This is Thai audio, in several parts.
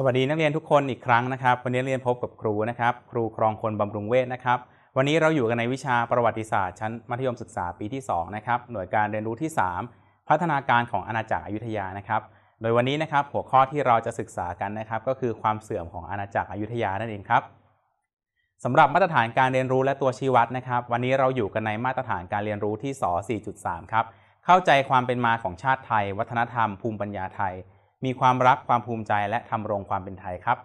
สวัสดีนักเรียนทุกคนอีกครั้งนะครับ วันนี้เรียนพบกับครูนะครับ ครูครองคนบำรุงเวทนะครับ วันนี้เราอยู่กันในวิชาประวัติศาสตร์ ชั้นมัธยมศึกษาปีที่2นะครับหน่วยการเรียนรู้ที่ 3 พัฒนาการของอาณาจักรอยุธยานะครับ โดยวันนี้นะครับหัวข้อที่เราจะศึกษากันนะครับก็คือความเสื่อมของอาณาจักรอยุธยานั่นเองครับสำหรับมาตรฐานการเรียนรู้และตัวชี้วัดนะครับ วันนี้เราอยู่กันในมาตรฐานการเรียนรู้ที่ส4.3ครับเข้าใจความเป็นมาของชาติไทยวัฒนธรรมภูมิปัญญาไทยมีความรักความภูมิใจและทำรงความเป็นไทยครับ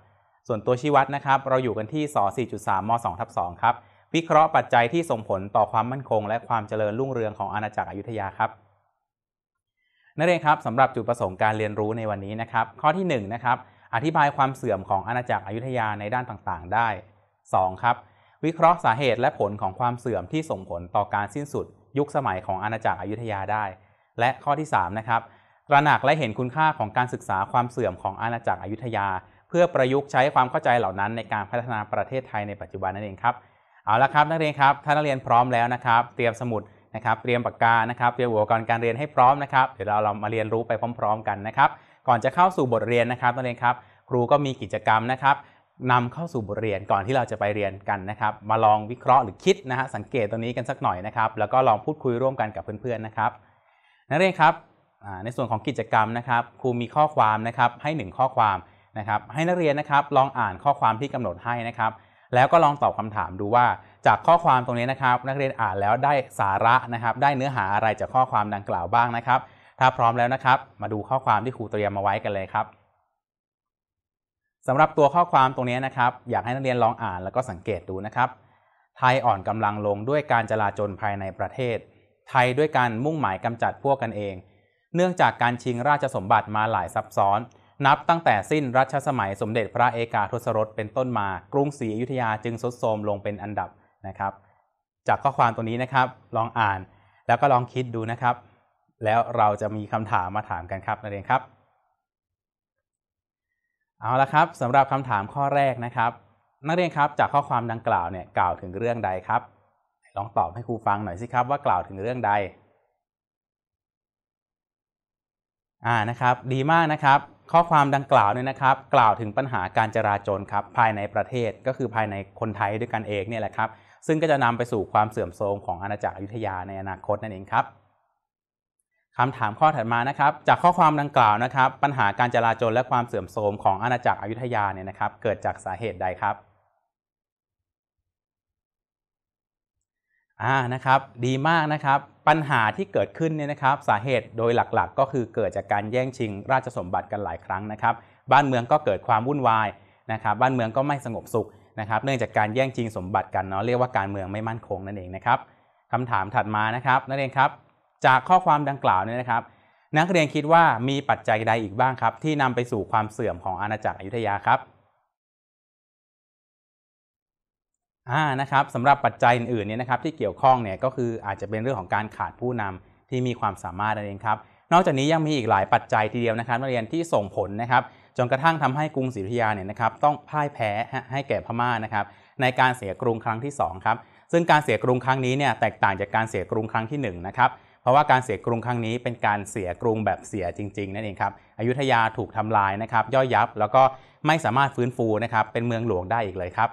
ส่วนตัวชี้วัดนะครับ เราอยู่กันที่ส4.3ม2ทับ2ครับ วิเคราะห์ปัจจัยที่ส่งผลต่อความมั่นคง และความเจริญรุ่งเรืองของอาณาจักรอยุธยาครับนักเรียนครับสำหรับจุดประสงค์การเรียนรู้ในวันนี้นะครับ ข้อที่1นะครับอธิบายความเสื่อมของอาณาจักรอยุธยาในด้านต่างๆ ได้ 2. ครับ วิเคราะห์สาเหตุและผลของความเสื่อมที่ส่งผลต่อการสิ้นสุด ยุคสมัยของอาณาจักรอยุธยาได้ และข้อที่ 3 นะครับตระหนักและเห็นคุณค่าของการศึกษาความเสื่อมของอาณาจักรอยุธยา เพื่อประยุกต์ใช้ความเข้าใจเหล่านั้นในการพัฒนาประเทศไทยในปัจจุบันนั่นเองครับเอาละครับนักเรียนครับถ้านักเรียนพร้อมแล้วนะครับ เตรียมสมุดนะครับเตรียมปากกานะครับเตรียมอุปกรณ์การเรียนให้พร้อมนะครับเดี๋ยวเราเรามาเรียนรู้ไปพร้อม ๆกันนะครับ ก่อนจะเข้าสู่บทเรียนนะครับนักเรียนครับครูก็มีกิจกรรมนะครับนำเข้าสู่บทเรียนก่อนที่เราจะไปเรียนกันนะครับ มาลองวิเคราะห์หรือคิดนะฮะสังเกตตรงนี้กันสักหน่อยนะครับ แล้วก็ลองพูดคุยร่วมกันกับเพื่อนๆนะครับ นักเรียนครับในส่วนของกิจกรรมนะครับครูมีข้อความนะครับให้1ข้อความนะครับ ให้นักเรียนนะครับลองอ่านข้อความที่กำหนดให้นะครับ แล้วก็ลองตอบคำถามดูว่าจากข้อความตรงนี้นะครับ นักเรียนอ่านแล้วได้สาระนะครับได้เนื้อหาอะไรจากข้อความดังกล่าวบ้างนะครับ ถ้าพร้อมแล้วนะครับ มาดูข้อความที่ครูเตรียมมาไว้กันเลยครับสำหรับตัวข้อความตรงนี้นะครับ อยากให้นักเรียนลองอ่านแล้วก็สังเกตดูนะครับ ไทยอ่อนกำลังลงด้วยการจลาจลภายในประเทศ ไทยด้วยการมุ่งหมายกำจัดพวกกันเองเนื่องจากการชิงราชสมบัติมาหลายซับซ้อน นับตั้งแต่สิ้นรัชสมัยสมเด็จพระเอกาทศรสเป็นต้นมา กรุงศรีอยุธยาจึงทรุดโทรมลงเป็นอันดับนะครับ จากข้อความตัวนี้นะครับลองอ่านแล้วก็ลองคิดดูนะครับ แล้วเราจะมีคำถามมาถามกันครับนักเรียนครับเอาละครับสำหรับคำถามข้อแรกนะครับ นักเรียนครับจากข้อความดังกล่าวเนี่ยกล่าวถึงเรื่องใดครับ ลองตอบให้ครูฟังหน่อยสิครับว่ากล่าวถึงเรื่องใดอ่านะครับดีมากนะครับข้อความดังกล่าวเนี่ยนะครับ กล่าวถึงปัญหาการจราจรครับภายในประเทศก็คือภายในคนไทยด้วยกันเองเนี่ยแหละครับ ซึ่งก็จะนำไปสู่ความเสื่อมโทรมของอาณาจักรอยุธยาในอนาคตนั่นเองครับคำถามข้อถัดมานะครับ จากข้อความดังกล่าวนะครับ ปัญหาการจราจรและความเสื่อมโทรมของอาณาจักรอยุธยาเนี่ยนะครับ เกิดจากสาเหตุใดครับอ่านะครับดีมากนะครับ ปัญหาที่เกิดขึ้นเนี่ยนะครับสาเหตุ โดยหลักๆกก็คือเกิดจากการแย่งชิงราชสมบัติกันหลายครั้งนะครับ บ้านเมืองก็เกิดความวุ่นวายนะครับบ้านเมืองก็ไม่สงบสุขนะครับเนื่องจากการแย่งชิงสมบัติกันเนาะเรียกว่าการเมืองไม่มั่นคงนั่นเองนะครับคำถามถัดมานะครับ นักเรียนครับจากข้อความดังกล่าวเนี่ยนะครับนักเรียนคิดว่ามีปัจจัยใดอีกบ้างครับที่นำไปสู่ความเสื่อมของอาณาจักรอยุธยาครับอ่า นะครับสำหรับปัจจัยอื่นๆ เนี่ยนะครับที่เกี่ยวข้องเนี่ยก็คืออาจจะเป็นเรื่องของการขาดผู้นำที่มีความสามารถนั่นเองครับ นอกจากนี้ยังมีอีกหลายปัจจัยทีเดียวนะครับ นักเรียนที่ส่งผลนะครับจนกระทั่งทำให้กรุงศรีอยุธยาเนี่ยนะครับต้องพ่ายแพ้ให้แก่พม่านะครับในการเสียกรุงครั้งที่2ครับซึ่งการเสียกรุงครั้งนี้เนี่ยแตกต่างจากการเสียกรุงครั้งที่1นะครับเพราะว่าการเสียกรุงครั้งนี้ เป็นการเสียกรุงแบบเสียจริงๆนั่นเองครับอยุธยาถูกทำลายนะครับย่อยยับแล้วก็ไม่สามารถฟื้นฟูนะครับเป็นเมืองหลวงได้อีกเลยครับ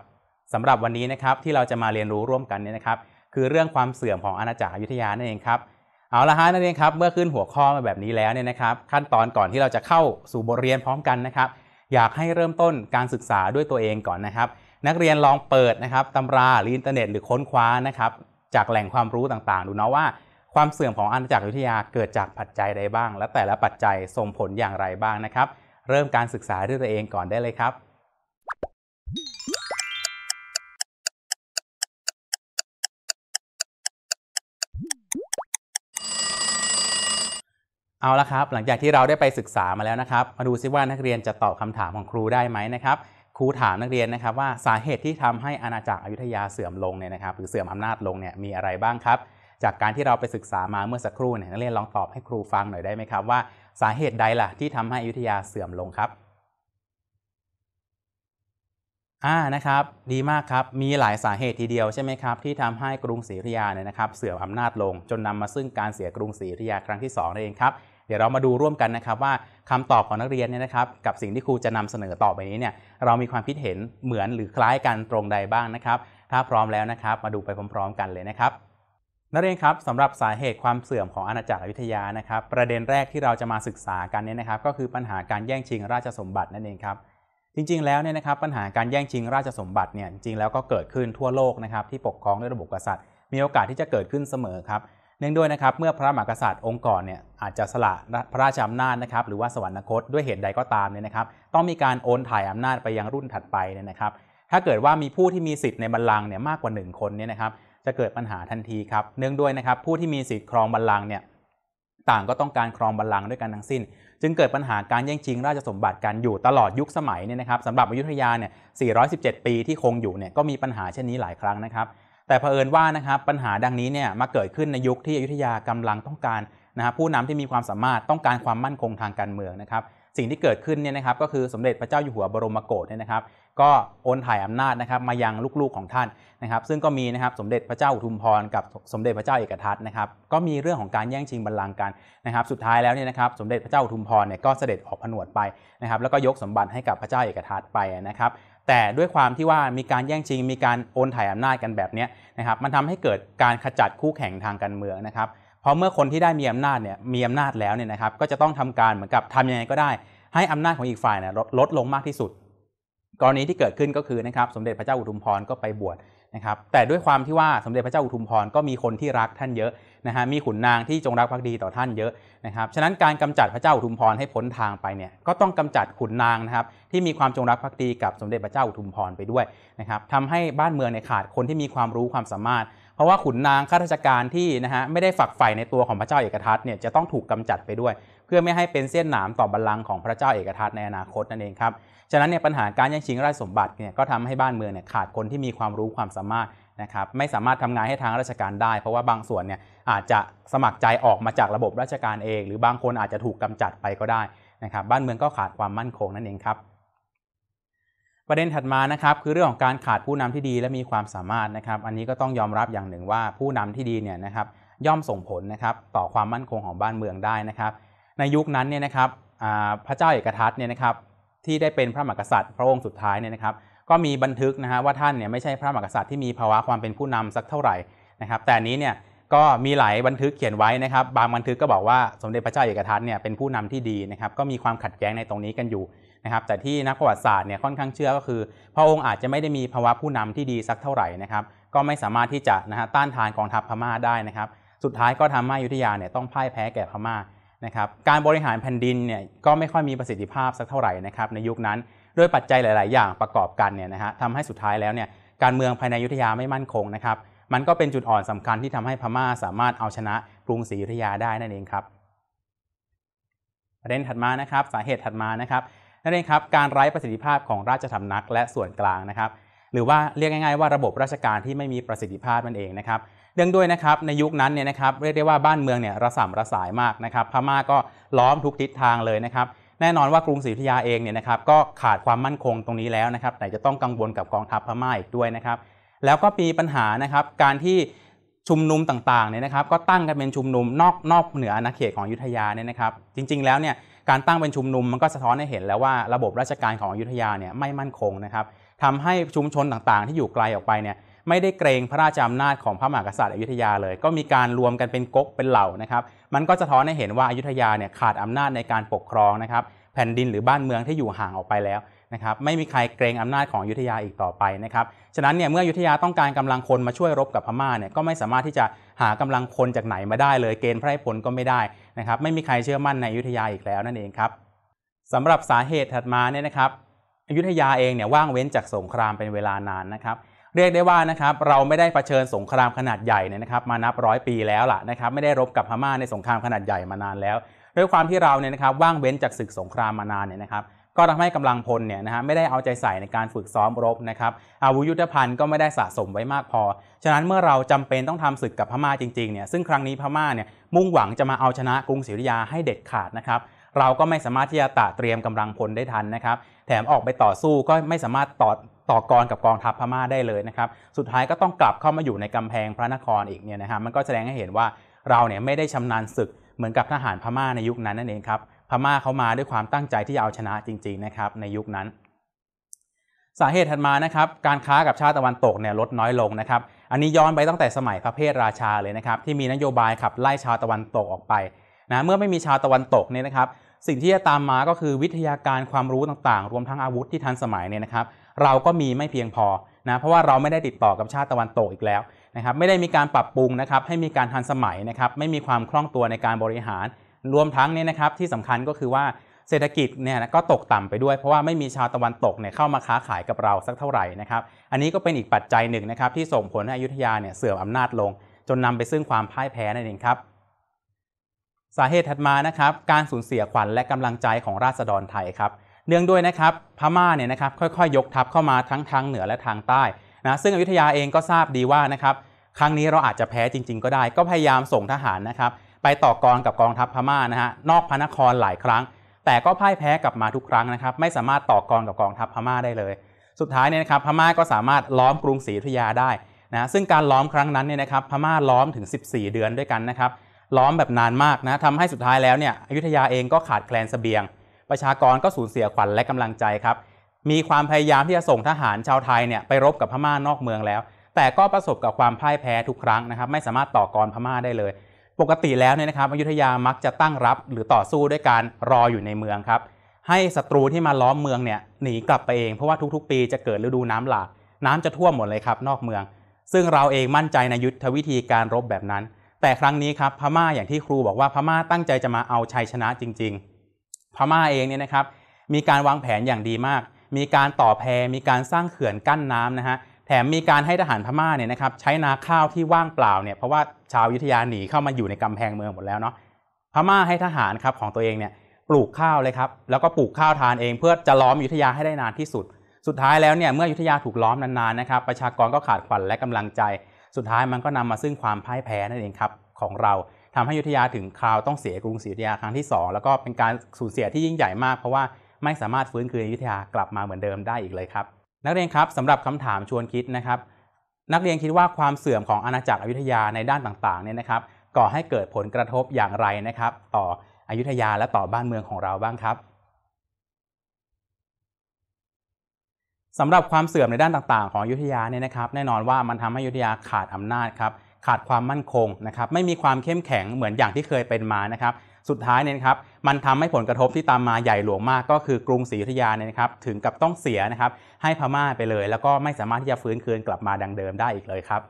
สำหรับวันนี้นะครับที่เราจะมาเรียนรู้ร่วมกันเนี่ยนะครับ คือเรื่องความเสื่อมของอาณาจักรอยุธยานั่นเองครับเอาละฮะนั่นเองครับ เมื่อขึ้นหัวข้อมาแบบนี้แล้วเนี่ยนะครับ ขั้นตอนก่อนที่เราจะเข้าสู่บทเรียนพร้อมกันนะครับ อยากให้เริ่มต้นการศึกษาด้วยตัวเองก่อนนะครับ นักเรียนลองเปิดนะครับตำราหรืออินเทอร์เน็ต หรือค้นคว้านะครับ จากแหล่งความรู้ต่างๆ ดูนะว่า ความเสื่อมของอาณาจักรวิทยาเกิดจากปัจจัยใดบ้าง และแต่ละปัจจัยส่งผลอย่างไรบ้างนะครับ เริ่มการศึกษาด้วยตัวเองก่อนได้เลยครับเอาละครับ หลังจากที่เราได้ไปศึกษามาแล้วนะครับ มาดูซิว่านักเรียนจะตอบคาถามของครูได้ไหมนะครับครูถามนักเรียนนะครับว่าสาเหตุที่ทำให้อาณาจักรอยุธยาเสื่อมลงเนี่ยนะครับ หรือเสื่อมอำนาจลงเนี่ยมีอะไรบ้างครับจากการที่เราไปศึกษามาเมื่อสักครู่เนี่ยนักเรียนลองตอบให้ครูฟังหน่อยได้ไหมครับว่าสาเหตุใดล่ะที่ทำให้อยุธยาเสื่อมลงครับอ่านะครับดีมากครับมีหลายสาเหตุทีเดียวใช่ไหมครับที่ทำให้กรุงศรีอยุธยาเนี่ยนะครับ เสื่อมอำนาจลง จนนำมาซึ่งการเสียกรุงศรีอยุธยาครั้งที่2นั่นเองครับเดี๋ยวเรามาดูร่วมกันนะครับว่าคำตอบของนักเรียนเนี่ยนะครับกับสิ่งที่ครูจะนำเสนอต่อไปนี้เนี่ยเรามีความคิดเห็นเหมือนหรือคล้ายกันตรงใดบ้างนะครับ ถ้าพร้อมแล้วนะครับมาดูไปพร้อมๆกันเลยนะครับนักเรียนครับสำหรับสาเหตุความเสื่อมของอาณาจักรอยุธยานะครับ ประเด็นแรกที่เราจะมาศึกษากันเนี่ยนะครับ ก็คือปัญหาการแย่งชิงราชสมบัตินั่นเองครับจริงๆแล้วเนี่ยนะครับปัญหาการแย่งชิงราชสมบัติเนี่ยจริงแล้วก็เกิดขึ้นทั่วโลกนะครับที่ปกครองด้วยระบบกษัตริย์ มีโอกาสที่จะเกิดขึ้นเสมอครับเนื่องด้วยนะครับเมื่อพระมหากษัตริย์องค์ก่อนเนี่ยอาจจะสละพระราชอำนาจนะครับหรือว่าสวรรคตด้วยเหตุใดก็ตามเนี่ยนะครับ ต้องมีการโอนถ่ายอำนาจไปยังรุ่นถัดไปเนี่ยนะครับ ถ้าเกิดว่ามีผู้ที่มีสิทธิ์ในบัลลังก์เนี่ยมากกว่า1คนเนี่ยนะครับจะเกิดปัญหาทันทีครับเนื่องด้วยนะครับผู้ที่มีสิทธิ์ครองบัลลังก์เนี่ย่างก็ต้องการครองบัลลังก์ด้วยกันทั้งสิ้น จึงเกิดปัญหาการแย่งชิงราชสมบัติกันอยู่ตลอดยุคสมัยเนี่ยนะครับสำหรับอยุธยาเนี่ย 417 ปีที่คงอยู่เนี่ยก็มีปัญหาเช่นนี้หลายครั้งนะครับ แต่เผอิญว่านะครับปัญหาดังนี้เนี่ยมาเกิดขึ้นในยุคที่อยุธยากำลังต้องการนะฮะผู้นำที่มีความสามารถต้องการความมั่นคงทางการเมืองนะครับ สิ่งที่เกิดขึ้นเนี่ยนะครับก็คือสมเด็จพระเจ้าอยู่หัวบรมโกศเนี่ยนะครับก็โอนถ่ายอำนาจนะครับมายังลูก ๆของท่านนะครับ ซึ่งก็มีนะครับสมเด็จพระเจ้าอุทุมพรกับสมเด็จพระเจ้าเอกทัศน์นะครับก็มีเรื่องของการแย่งชิงบัลลังก์กันนะครับ สุดท้ายแล้วเนี่ยนะครับสมเด็จพระเจ้าอุทุมพรเนี่ยก็เสด็จออกผนวดไปนะครับ แล้วก็ยกสมบัติให้กับพระเจ้าเอกทัศน์ไปนะครับแต่ด้วยความที่ว่ามีการแย่งชิงมีการโอนถ่ายอำนาจกันแบบนี้นะครับมันทำให้เกิดการขจัดคู่แข่งทางการเมืองนะครับเพราะเมื่อคนที่ได้มีอำนาจเนี่ยมีอำนาจแล้วเนี่ยนะครับก็จะต้องทำการเหมือนกับทำยังไงก็ได้ ให้อำนาจของอีกฝ่ายเนี่ยลดลงมากที่สุดกรณีที่เกิดขึ้นก็คือนะครับสมเด็จพระเจ้าอุทุมพรก็ไปบวชนะครับ แต่ด้วยความที่ว่าสมเด็จพระเจ้าอุทุมพรก็มีคนที่รักท่านเยอะนะฮะมีขุนนางที่จงรักภักดีต่อท่านเยอะนะครับฉะนั้นการกำจัดพระเจ้าอุทุมพรให้พ้นทางไปเนี่ยก็ต้องกำจัดขุนนางนะครับที่มีความจงรักภักดี กับสมเด็จพระเจ้าอุทุมพรไปด้วยนะครับทำให้บ้านเมืองในขาดคนที่มีความรู้ความสามารถ เพราะว่าขุนนางข้าราชการที่นะฮะไม่ได้ฝักใฝ่ในตัวของพระเจ้าเอกทัศน์เนี่ยจะต้องถูกกำจัดไปด้วย เพื่อไม่ให้เป็นเส้นหนามต่อบัลลังก์ของพระเจ้าเอกทัศน์ในอนาคตนั่นเองครับฉะนั้นเนี่ยปัญหาการแย่งชิงราชสมบัติเนี่ยก็ทำให้บ้านเมืองเนี่ยขาดคนที่มีความรู้ความสามารถนะครับ ไม่สามารถทำงานให้ทางราชการได้ เพราะว่าบางส่วนเนี่ยอาจจะสมัครใจออกมาจากระบบราชการเองหรือบางคนอาจจะถูกกำจัดไปก็ได้นะครับ บ้านเมืองก็ขาดความมั่นคงนั่นเองครับ ประเด็นถัดมานะครับคือเรื่องของการขาดผู้นำที่ดีและมีความสามารถนะครับ อันนี้ก็ต้องยอมรับอย่างหนึ่งว่าผู้นำที่ดีเนี่ยนะครับ ย่อมส่งผลนะครับ ต่อความมั่นคงของบ้านเมืองได้นะครับ ในยุคนั้นเนี่ยนะครับพระเจ้าเอกทัศน์เนี่ยนะครับที่ได้เป็นพระมหากษัตริย์ พระองค์สุดท้ายเนี่ยนะครับ ก็มีบันทึกนะฮะว่าท่านเนี่ยไม่ใช่พระมหากษัตริย์ที่มีภาวะความเป็นผู้นำสักเท่าไหร่นะครับ แต่นี้เนี่ยก็มีหลายบันทึกเขียนไว้นะครับบางบันทึกก็บอกว่าสมเด็จพระเจ้าเอกทัศน์เนี่ยเป็นผู้นำที่ดีนะครับ ก็มีความขัดแย้งในตรงนี้กันอยู่นะครับ แต่ที่นักประวัติศาสตร์เนี่ยค่อนข้างเชื่อก็คือ พระองค์อาจจะไม่ได้มีภาวะผู้นำที่ดีสักเท่าไหร่นะครับ ก็ไม่สามารถที่จะนะฮะต้านทานกองทัพพม่าได้นะครับ สุดท้ายก็ทำให้ยุทธยาเนี่ยต้องพ่ายแพ้แก่พม่านะครับการบริหารแผ่นดินเนี่ยก็ไม่ค่อยมีประสิทธิภาพสักเท่าไหร่นะครับในยุคนั้น ด้วยปัจจัยหลาย ๆ อย่างประกอบกันเนี่ยนะฮะทำให้สุดท้ายแล้วเนี่ยการเมืองภายในยุทธยาไม่มั่นคงนะครับ มันก็เป็นจุดอ่อนสำคัญที่ทำให้พม่าสามารถเอาชนะกรุงศรีอยุธยาได้นั่นเองครับ ประเด็นถัดมานะครับสาเหตุถัดมานะครับนั่นเองครับการไร้ประสิทธิภาพของราชสำนักและส่วนกลางนะครับ หรือว่าเรียกง่าย ๆ ว่าระบบราชการที่ไม่มีประสิทธิภาพนั่นเองนะครับเนื่องด้วยนะครับในยุคนั้นเนี่ยนะครับเรียกได้ว่าบ้านเมืองเนี่ยระส่ำระสายมากนะครับพม่าก็ล้อมทุกทิศทางเลยนะครับแน่นอนว่ากรุงศรีอยุธยาเองเนี่ยนะครับก็ขาดความมั่นคงตรงนี้แล้วนะครับแต่จะต้องกังวลกับกองทัพพม่าอีกด้วยนะครับแล้วก็มีปัญหานะครับการที่ชุมนุมต่างๆเนี่ยนะครับก็ตั้งกันเป็นชุมนุม นอกนอกเหนืออาณาเขตของอยุธยาเนี่ยนะครับ จริงๆแล้วเนี่ยการตั้งเป็นชุมนุมมันก็สะท้อนให้เห็นแล้วว่าระบบราชการของอยุธยาเนี่ยไม่มั่นคงนะครับทำให้ชุมชนต่างๆ ที่อยู่ไกลออกไปเนี่ยไม่ได้เกรงพระราชอำนาจของพระมหากษัตริย์อยุธยาเลย ก็มีการรวมกันเป็นก๊กเป็นเหล่านะครับ มันก็จะท้อนให้เห็นว่าอายุธยาเนี่ยขาดอำนาจในการปกครองนะครับ แผ่นดินหรือบ้านเมืองที่อยู่ห่างออกไปแล้วนะครับ ไม่มีใครเกรงอำนาจของอยุธยาอีกต่อไปนะครับ ฉะนั้นเนี่ยเมื่อยุธยาต้องการกำลังคนมาช่วยรบกับพม่าเนี่ยก็ไม่สามารถที่จะหากำลังคนจากไหนมาได้ เลย เกณฑ์พระพลก็ไม่ได้นะครับ ไม่มีใครเชื่อมั่นในอยุธยาอีกแล้วนั่นเองครับสำหรับสาเหตุถัดมาเนี่ยนะครับอยุธยาเองเนี่ยว่างเว้นจากสงครามเป็นเวลานานนะครับเรียกได้ว่านะครับเราไม่ได้เผชิญสงครามขนาดใหญ่เนี่ยนะครับมานับร้อยปีแล้วล่ะนะครับไม่ได้รบกับพม่าในสงครามขนาดใหญ่มานานแล้วด้วยความที่เราเนี่ยนะครับว่างเว้นจากศึกสงครามมานานเนี่ยนะครับก็ทำให้กำลังพลเนี่ยนะฮะไม่ได้เอาใจใส่ในการฝึกซ้อมรบนะครับอาวุธยุทธภัณฑ์ก็ไม่ได้สะสมไว้มากพอ ฉะนั้นเมื่อเราจำเป็นต้องทำศึกกับพม่าจริงๆเนี่ยซึ่งครั้งนี้พม่าเนี่ยมุ่งหวังจะมาเอาชนะกรุงศรีอยุธยาให้เด็ดขาดนะครับเราก็ไม่สามารถที่จะตะเตรียมกำลังพลได้ทันนะครับแถมออกไปต่อสู้ก็ไม่สามารถต่อต่อกรกับกองทัพพม่าได้เลยนะครับ สุดท้ายก็ต้องกลับเข้ามาอยู่ในกำแพงพระนครอีกเนี่ยนะฮะ มันก็แสดงให้เห็นว่าเราเนี่ยไม่ได้ชำนาญศึกเหมือนกับทหารพม่าในยุคนั้นนั่นเองครับ พม่าเขามาด้วยความตั้งใจที่จะเอาชนะจริง ๆนะครับ ในยุคนั้น สาเหตุถัดมานะครับ การค้ากับชาติตะวันตกเนี่ยลดน้อยลงนะครับ อันนี้ย้อนไปตั้งแต่สมัยพระเพทราชาเลยนะครับ ที่มีนโยบายขับไล่ชาวตะวันตกออกไปนะ เมื่อไม่มีชาวตะวันตกเนี่ยนะครับ สิ่งที่จะตามมาก็คือวิทยาการความรู้ต่างๆ รวมทั้งอาวุธที่ทันสมัยเนี่ยนะครับเราก็มีไม่เพียงพอนะเพราะว่าเราไม่ได้ติดต่อกับชาติตะวันตกอีกแล้วนะครับไม่ได้มีการปรับปรุงนะครับ ให้มีการทันสมัยนะครับ ไม่มีความคล่องตัวในการบริหาร รวมทั้งเนี่ยนะครับ ที่สำคัญก็คือว่าเศรษฐกิจเนี่ยก็ตกต่ำไปด้วยเพราะว่าไม่มีชาวตะวันตกเนี่ยเข้ามาค้าขายกับเราสักเท่าไหร่นะครับอันนี้ก็เป็นอีกปัจจัยหนึ่งนะครับที่ส่งผลให้อยุธยาเนี่ยเสื่อมอำนาจลง จนนำไปซึ่งความพ่ายแพ้นั่นเองครับ สาเหตุถัดมานะครับ การสูญเสียขวัญและกำลังใจของราษฎรไทยครับเนื่องด้วยนะครับพม่าเนี่ยนะครับค่อยๆยยกทัพเข้ามาทั้งทางเหนือและทางใต้นะซึ่งอยุธยาเองก็ทราบดีว่านะครับครั้งนี้เราอาจจะแพ้จริง ๆ ก็ได้ ก็พยายามส่งทหารนะครับไปต่อกรกับกองทัพพม่านะฮะนอกพระนครหลายครั้ง แต่ก็พ่ายแพ้กลับมาทุกครั้งนะครับไม่สามารถต่อกรกับกองทัพพม่าได้เลย สุดท้ายเนี่ยนะครับพม่าก็สามารถล้อมกรุงศรีอยุธยาได้นะซึ่งการล้อมครั้งนั้นเนี่ยนะครับพม่าล้อมถึง 14 เดือนด้วยกันนะครับล้อมแบบนานมากนะทำให้สุดท้ายแล้วเนี่ยอยุธยาเองก็ขาดแคลนสเสบียงประชากรก็สูญเสียขวัญและกำลังใจครับ มีความพยายามที่จะส่งทหารชาวไทยเนี่ยไปรบกับพม่านอกเมืองแล้ว แต่ก็ประสบกับความพ่ายแพ้ทุกครั้งนะครับ ไม่สามารถต่อกรพม่าได้เลย ปกติแล้วเนี่ยนะครับ อยุธยามักจะตั้งรับหรือต่อสู้ด้วยการรออยู่ในเมืองครับ ให้ศัตรูที่มาล้อมเมืองเนี่ยหนีกลับไปเอง เพราะว่าทุกๆปีจะเกิดฤดูน้ำหลาก น้ำจะท่วมหมดเลยครับนอกเมือง ซึ่งเราเองมั่นใจในยุทธวิธีการรบแบบนั้น แต่ครั้งนี้ครับพม่าอย่างที่ครูบอกว่าพม่าตั้งใจจะมาเอาชัยชนะจริง ๆพม่าเองเนี่ยนะครับมีการวางแผนอย่างดีมาก มีการต่อแพมีการสร้างเขื่อนกั้นน้ำนะฮะแถมมีการให้ทหารพม่าเนี่ยนะครับใช้นาข้าวที่ว่างเปล่าเนี่ยเพราะว่าชาวยุทธยาหนีเข้ามาอยู่ในกำแพงเมืองหมดแล้วเนาะพม่าให้ทหารครับของตัวเองเนี่ยปลูกข้าวเลยครับแล้วก็ปลูกข้าวทานเอง เพื่อจะล้อมยุทธยาให้ได้นานที่สุด สุดท้ายแล้วเนี่ยเมื่อยุทธยาถูกล้อมนานๆนะครับประชากรก็ขาดขวัญและกำลังใจ สุดท้ายมันก็นำมาซึ่งความพ่ายแพ้นั่นเองครับของเราทำให้ยุทธยาถึงคราวต้องเสียกรุงศรีอยุธยาครั้งที่ 2 แล้วก็เป็นการสูญเสียที่ยิ่งใหญ่มาก เพราะว่าไม่สามารถฟื้นคืนอยุธยากลับมาเหมือนเดิมได้อีกเลยครับนักเรียนครับสำหรับคำถามชวนคิดนะครับ นักเรียนคิดว่าความเสื่อมของอาณาจักรอยุธยาในด้านต่างๆเนี่ยนะครับก่อให้เกิดผลกระทบอย่างไรนะครับ ต่ออยุธยาและต่อบ้านเมืองของเราบ้างครับสำหรับความเสื่อมในด้านต่างๆของอยุธยาเนี่ยนะครับ แน่นอนว่ามันทำให้อยุธยาขาดอำนาจครับขาดความมั่นคงนะครับไม่มีความเข้มแข็งเหมือนอย่างที่เคยเป็นมานะครับ สุดท้ายเนี่ยครับมันทำให้ผลกระทบที่ตามมาใหญ่หลวงมากก็คือกรุงศรีอยุธยาเนี่ยครับถึงกับต้องเสียนะครับให้พม่าไปเลย แล้วก็ไม่สามารถที่จะฟื้นคืนกลับมาดังเดิมได้อีกเลยครับ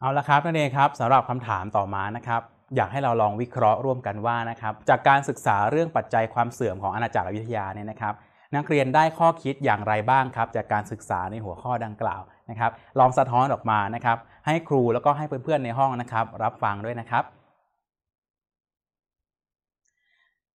เอาละครับนั่นเองครับสำหรับคำถามต่อมานะครับอยากให้เราลองวิเคราะห์ร่วมกันว่านะครับจากการศึกษาเรื่องปัจจัยความเสื่อมของอาณาจักรอยุธยาเนี่ยนะครับ นักเรียนได้ข้อคิดอย่างไรบ้างครับจากการศึกษาในหัวข้อดังกล่าวนะครับ ลองสะท้อนออกมานะครับ ให้ครูแล้วก็ให้เพื่อนๆในห้องนะครับ รับฟังด้วยนะครับ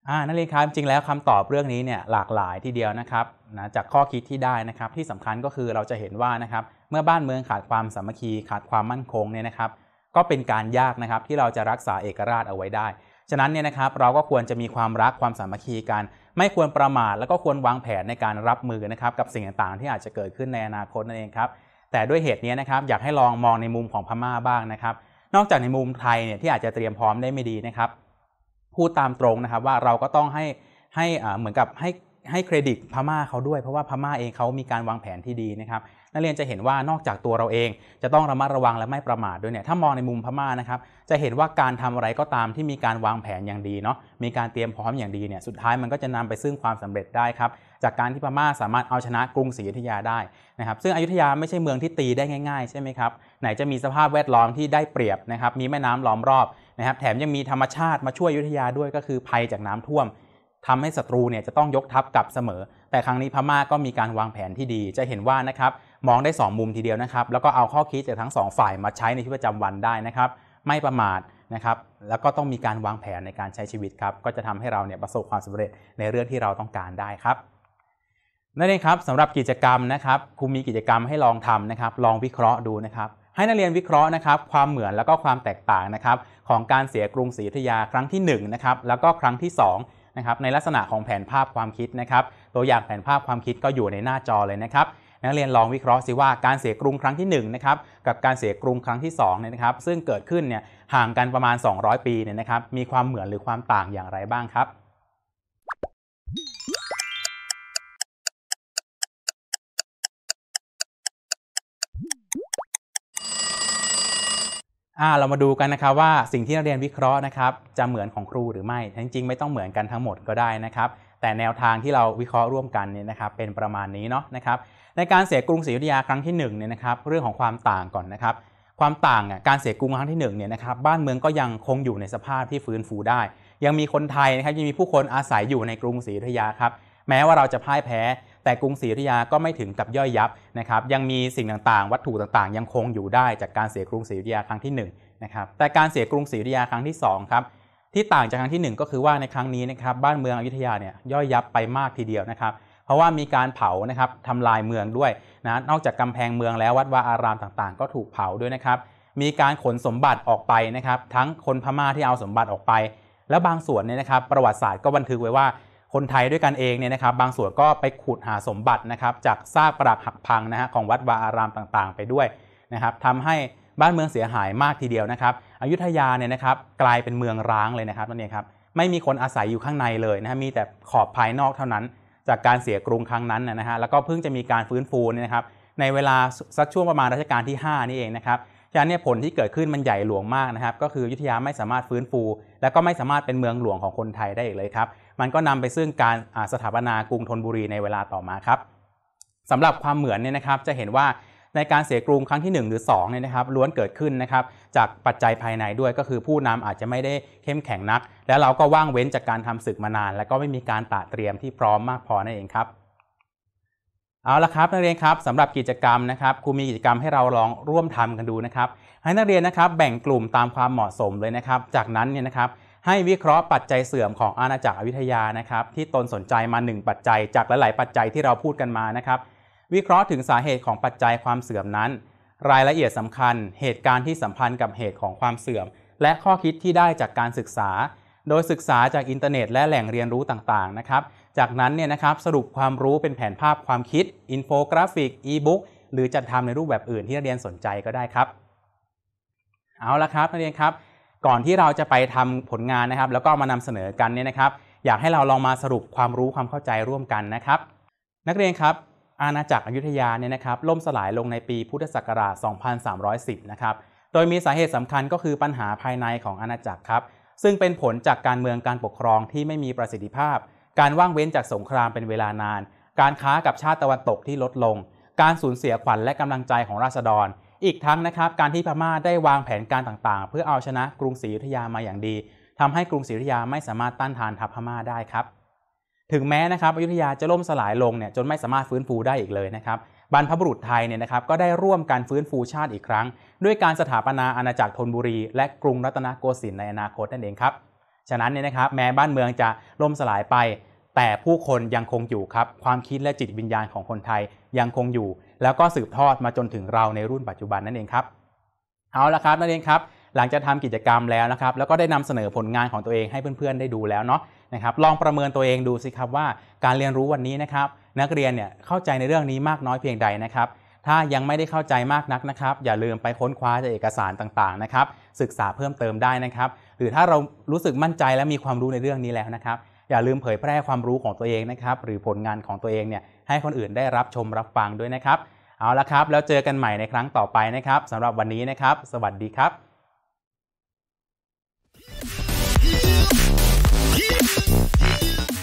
อ่านักเรียนครับ จริงแล้วคำตอบเรื่องนี้เนี่ยหลากหลายทีเดียวนะครับนะจากข้อคิดที่ได้นะครับ ที่สำคัญก็คือเราจะเห็นว่านะครับ เมื่อบ้านเมืองขาดความสามัคคี ขาดความมั่นคงเนี่ยนะครับ ก็เป็นการยากนะครับที่เราจะรักษาเอกราชเอาไว้ได้ ฉะนั้นเนี่ยนะครับเราก็ควรจะมีความรักความสามัคคีกัน ไม่ควรประมาทแล้วก็ควรวางแผนในการรับมือนะครับกับสิ่งต่างๆที่อาจจะเกิดขึ้นในอนาคตนั่นเองครับแต่ด้วยเหตุนี้นะครับ อยากให้ลองมองในมุมของพม่าบ้างนะครับ นอกจากในมุมไทยเนี่ย ที่อาจจะเตรียมพร้อมได้ไม่ดีนะครับ พูดตามตรงนะครับ ว่าเราก็ต้องให้ให้เหมือนกับใหให้เครดิตพม่าเขาด้วยเพราะว่าพม่าเองเขามีการวางแผนที่ดีนะครับนักเรียนจะเห็นว่านอกจากตัวเราเองจะต้องระมัดระวังและไม่ประมาทด้วยเนี่ยถ้ามองในมุมพม่านะครับจะเห็นว่าการทำอะไรก็ตามที่มีการวางแผนอย่างดีเนาะมีการเตรียมพร้อมอย่างดีเนี่ยสุดท้ายมันก็จะนำไปซึ่งความสำเร็จได้ครับ จากการที่พม่าสามารถเอาชนะกรุงศรีอยุธยาได้นะครับซึ่งอยุธยาไม่ใช่เมืองที่ตีได้ง่ายๆใช่ไหมครับไหนจะมีสภาพแวดล้อมที่ได้เปรียบนะครับมีแม่น้ำล้อมรอบนะครับแถมยังมีธรรมชาติมาช่วยอยุธยาด้วยก็คือภัยจากน้ำท่วมทำให้ศัตรูเนี่ยจะต้องยกทัพกลับเสมอ แต่ครั้งนี้พม่าก็มีการวางแผนที่ดี จะเห็นว่านะครับมองได้ 2 มุมทีเดียวนะครับ แล้วก็เอาข้อคิดจากทั้ง2ฝ่ายมาใช้ในชีวิตประจำวันได้นะครับ ไม่ประมาทนะครับ แล้วก็ต้องมีการวางแผนในการใช้ชีวิตครับ ก็จะทำให้เราเนี่ยประสบความสำเร็จ ในเรื่องที่เราต้องการได้ครับนั่นเองครับสำหรับกิจกรรมนะครับครูมีกิจกรรมให้ลองทำนะครับ ลองวิเคราะห์ดูนะครับ ให้นักเรียนวิเคราะห์นะครับ ความเหมือนแล้วก็ความแตกต่างนะครับของการเสียกรุงศรีอยุธยาครั้งที่1นะครับแล้วก็ครั้งที่ 2นะครับในลักษณะของแผนภาพความคิดนะครับตัวอย่างแผนภาพความคิดก็อยู่ในหน้าจอเลยนะครับ นักเรียนลองวิเคราะห์สิว่าการเสียกรุงครั้งที่1นะครับกับการเสียกรุงครั้งที่2เนี่ยนะครับซึ่งเกิดขึ้นเนี่ยห่างกันประมาณ 200 ปีเนี่ยนะครับมีความเหมือนหรือความต่างอย่างไรบ้างครับเรามาดูกันนะครับว่าสิ่งที่นักเรียนวิเคราะห์นะครับจะเหมือนของครูหรือไม่ จริงๆ ไม่ต้องเหมือนกันทั้งหมดก็ได้นะครับแต่แนวทางที่เราวิเคราะห์ร่วมกันเนี่ยนะครับเป็นประมาณนี้เนาะนะครับในการเสียกรุงศรีอยุธยาครั้งที่1เนี่ยนะครับเรื่องของความต่างก่อนนะครับความต่างอ่ะการเสียกรุงครั้งที่1เนี่ยนะครับบ้านเมืองก็ยังคงอยู่ในสภาพที่ฟื้นฟูได้ ยังมีคนไทยนะครับยังมีผู้คนอาศัยอยู่ในกรุงศรีอยุธยาครับ แม้ว่าเราจะพ่ายแพ้แต่กรุงศรีอยุธยาก็ไม่ถึงกับย่อยยับนะครับ ยังมีสิ่งต่างๆ วัตถุต่างๆ ยังคงอยู่ได้จากการเสียกรุงศรีอยุธยาครั้งที่1นะครับแต่การเสียกรุงศรีอยุธยาครั้งที่2ครับที่ต่างจากครั้งที่ 1 ก็คือว่าในครั้งนี้นะครับบ้านเมืองอยุธยาเนี่ยย่อยยับไปมากทีเดียวนะครับ เพราะว่ามีการเผานะครับทำลายเมืองด้วยนะนอกจากกำแพงเมืองแล้ววัดวาอารามต่างๆ ก็ถูกเผาด้วยนะครับมีการขนสมบัติออกไปนะครับ ทั้งคนพม่าที่เอาสมบัติออกไป แล้วบางส่วนเนี่ยนะครับประวัติศาสตร์ก็บันทึกไว้ว่าคนไทยด้วยกันเองเนี่ยนะครับ บางส่วนก็ไปขุดหาสมบัตินะครับ จากซากปรักหักพังนะฮะของวัดวาอารามต่างๆไปด้วยนะครับทำให้บ้านเมืองเสียหายมากทีเดียวนะครับ อยุธยาเนี่ยนะครับกลายเป็นเมืองร้างเลยนะครับนอ่นเองครับไม่มีคนอาศัยอยู่ข้างในเลยนะฮะมีแต่ขอบภายนอกเท่านั้น จากการเสียกรุงครั้งนั้นนะฮะแล้วก็เพิ่งจะมีการฟื้นฟูนี่นะครับในเวลาสักช่วงประมาณรัชกาลที่ 5นี่เองนะครับฉะนั้นเนี่ยผลที่เกิดขึ้นมันใหญ่หลวงมากนะครับ ก็คือยุธยาไม่สามารถฟื้นฟู และก็ไม่สามารถเป็นเมืองหลวงของคนไทยได้อีกเลยครับมันก็นำไปซึ่งการสถาปนากรุงธนบุรีในเวลาต่อมาครับสำหรับความเหมือนเนี่ยนะครับ จะเห็นว่าในการเสียกรุงครั้งที่ 1 หรือ2เนี่ยนะครับล้วนเกิดขึ้นนะครับ จากปัจจัยภายในด้วยก็คือผู้นำอาจจะไม่ได้เข้มแข็งนัก และเราก็ว่างเว้นจากการทำศึกมานาน และก็ไม่มีการตระเตรียมที่พร้อมมากพอนั่นเองครับ เอาละครับ นักเรียนครับสำหรับกิจกรรมนะครับครูมีกิจกรรมให้เราลองร่วมทำกันดูนะครับ ให้นักเรียนนะครับ แบ่งกลุ่มตามความเหมาะสมเลยนะครับ จากนั้นเนี่ยนะครับให้วิเคราะห์ปัจจัยเสื่อมของอาณาจักรอวิทยานะครับ ที่ตนสนใจมา1ปัจจัย จากหลาย ๆปัจจัยที่เราพูดกันมานะครับ วิเคราะห์ถึงสาเหตุของปัจจัยความเสื่อมนั้น รายละเอียดสำคัญเหตุการณ์ที่สัมพันธ์กับเหตุของความเสื่อม และข้อคิดที่ได้จากการศึกษา โดยศึกษาจากอินเทอร์เน็ตและแหล่งเรียนรู้ต่างๆนะครับ จากนั้นเนี่ยนะครับสรุปความรู้เป็นแผนภาพความคิด อินโฟกราฟิกอีบุ๊กหรือจัดทำในรูปแบบอื่นที่นักเรียนสนใจก็ได้ครับ เอาละครับนักเรียนครับก่อนที่เราจะไปทำผลงานนะครับแล้วก็มานำเสนอกันเนี่ยนะครับอยากให้เราลองมาสรุปความรู้ความเข้าใจร่วมกันนะครับนักเรียนครับอาณาจักรอยุธยาเนี่ยนะครับล่มสลายลงในปีพุทธศักราช 2310 นะครับโดยมีสาเหตุสำคัญก็คือปัญหาภายในของอาณาจักรครับซึ่งเป็นผลจากการเมืองการปกครองที่ไม่มีประสิทธิภาพ การว่างเว้นจากสงครามเป็นเวลานาน การค้ากับชาติตะวันตกที่ลดลง การสูญเสียขวัญและกำลังใจของราษฎรอีกทั้งนะครับการที่พม่าได้วางแผนการต่างๆ เพื่อเอาชนะกรุงศรีอยุธยามาอย่างดี ทำให้กรุงศรีอยุธยาไม่สามารถต้านทานทัพพม่าได้ครับ ถึงแม้นะครับอยุธยาจะล่มสลายลงเนี่ยจนไม่สามารถฟื้นฟูได้อีกเลยนะครับ บรรพบุรุษไทยเนี่ยนะครับก็ได้ร่วมการฟื้นฟูชาติอีกครั้ง ด้วยการสถาปนาอาณาจักรธนบุรีและกรุงรัตนโกสินทร์ในอนาคตนั่นเองครับ ฉะนั้นเนี่ยนะครับแม้บ้านเมืองจะล่มสลายไป แต่ผู้คนยังคงอยู่ครับความคิดและจิตวิญญาณของคนไทยยังคงอยู่แล้วก็สืบทอดมาจนถึงเราในรุ่นปัจจุบันนั่นเองครับเอาละครับนั่นเองครับ หลังจากทากิจกรรมแล้วนะครับ แล้วก็ได้นำเสนอผลงานของตัวเองให้เพื่อน ๆ ได้ดูแล้วเนาะนะครับลองประเมินตัวเองดูสิครับว่า การเรียนรู้วันนี้นะครับ นักเรียนเนี่ยเข้าใจในเรื่องนี้มากน้อยเพียงใดนะครับ ถ้ายังไม่ได้เข้าใจมากนักนะครับ อย่าลืมไปค้นคว้าจากเอกสารต่างๆนะครับ ศึกษาเพิ่มเติมได้นะครับ หรือถ้าเรารู้สึกมั่นใจและมีความรู้ในเรื่องนี้แล้วนะครับ อย่าลืมเผยแพร่ความรู้ของตัวเองนะครับ หรือผลงานของตัวเองเนี่ยให้คนอื่นได้รับชมรับฟังด้วยนะครับ เอาละครับแล้วเจอกันใหม่ในครั้งต่อไปนะครับสำหรับวันนี้นะครับสวัสดีครับ